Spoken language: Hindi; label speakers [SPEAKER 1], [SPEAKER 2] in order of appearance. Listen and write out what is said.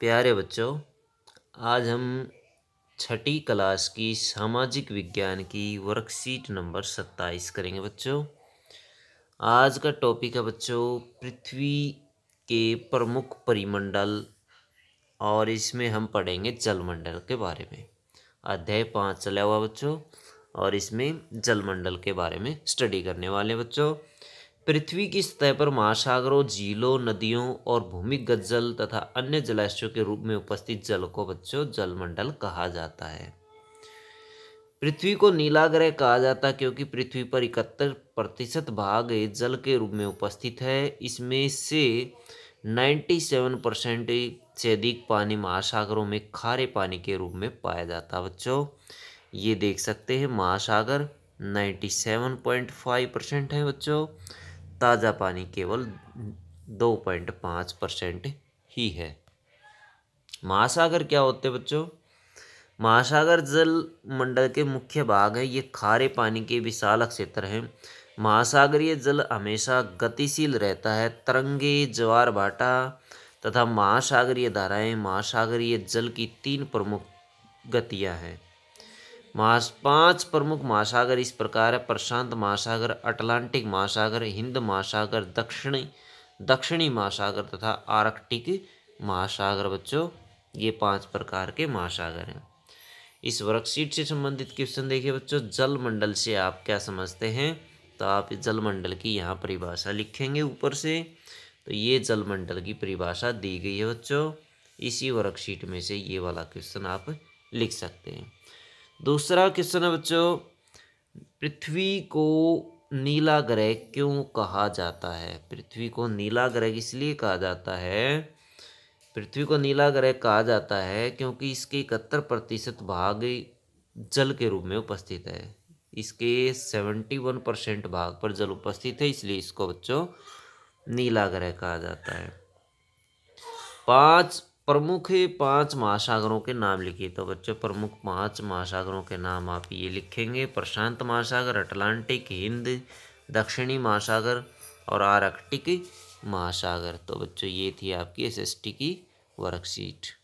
[SPEAKER 1] प्यारे बच्चों आज हम छठी क्लास की सामाजिक विज्ञान की वर्कशीट नंबर सत्ताईस करेंगे बच्चों आज का टॉपिक है बच्चों पृथ्वी के प्रमुख परिमंडल और इसमें हम पढ़ेंगे जलमंडल के बारे में अध्याय पाँच चला हुआ बच्चों और इसमें जलमंडल के बारे में स्टडी करने वाले बच्चों पृथ्वी की सतह पर महासागरों झीलों नदियों और भूमिगत जल तथा अन्य जलाशयों के रूप में उपस्थित जल को बच्चों जलमंडल कहा जाता है पृथ्वी को नीला ग्रह कहा जाता है क्योंकि पृथ्वी पर इकहत्तर प्रतिशत भाग जल के रूप में उपस्थित है इसमें से 97 परसेंट से अधिक पानी महासागरों में खारे पानी के रूप में पाया जाता है बच्चों ये देख सकते हैं महासागर 97.5 परसेंट है बच्चों ताज़ा पानी केवल दो पॉइंट पाँच परसेंट ही है महासागर क्या होते हैं बच्चों महासागर जल मंडल के मुख्य भाग हैं ये खारे पानी के विशाल क्षेत्र हैं महासागरीय जल हमेशा गतिशील रहता है तरंगे ज्वार भाटा तथा महासागरीय धाराएं महासागरीय जल की तीन प्रमुख गतियां हैं महास पांच प्रमुख महासागर इस प्रकार है प्रशांत महासागर अटलांटिक महासागर हिंद महासागर दक्षिणी दक्षिणी महासागर तथा आर्कटिक महासागर बच्चों ये पांच प्रकार के महासागर हैं इस वर्कशीट से संबंधित क्वेश्चन देखिए बच्चों जल मंडल से आप क्या समझते हैं तो आप इस जलमंडल की यहाँ परिभाषा लिखेंगे ऊपर से तो ये जलमंडल की परिभाषा दी गई है बच्चों इसी वर्कशीट में से ये वाला क्वेश्चन आप लिख सकते हैं दूसरा क्वेश्चन है बच्चों पृथ्वी को नीला ग्रह क्यों कहा जाता है पृथ्वी को नीला ग्रह इसलिए कहा जाता है पृथ्वी को नीला ग्रह कहा जाता है क्योंकि इसके इकहत्तर प्रतिशत भाग जल के रूप में उपस्थित है इसके सेवेंटी वन परसेंट भाग पर जल उपस्थित है इसलिए इसको बच्चों नीला ग्रह कहा जाता है पाँच प्रमुख पांच महासागरों के नाम लिखिए तो बच्चों प्रमुख पांच महासागरों के नाम आप ये लिखेंगे प्रशांत महासागर अटलांटिक हिंद दक्षिणी महासागर और आर्कटिक महासागर तो बच्चों ये थी आपकी एसएसटी की वर्कशीट